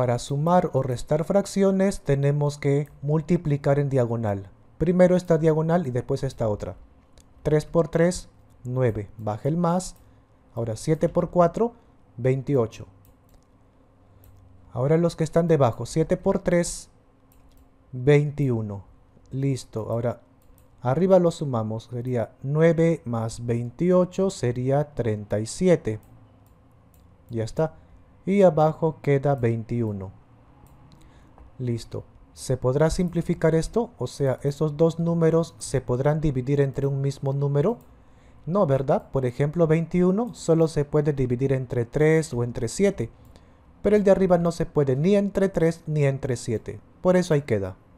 Para sumar o restar fracciones tenemos que multiplicar en diagonal. Primero esta diagonal y después esta otra. 3 por 3, 9. Baja el más. Ahora 7 por 4, 28. Ahora los que están debajo. 7 por 3, 21. Listo. Ahora arriba lo sumamos. Sería 9 más 28 sería 37. Ya está y abajo queda 21. Listo. ¿Se podrá simplificar esto? O sea, esos dos números se podrán dividir entre un mismo número. No, ¿verdad? Por ejemplo, 21 solo se puede dividir entre 3 o entre 7. Pero el de arriba no se puede ni entre 3 ni entre 7. Por eso ahí queda.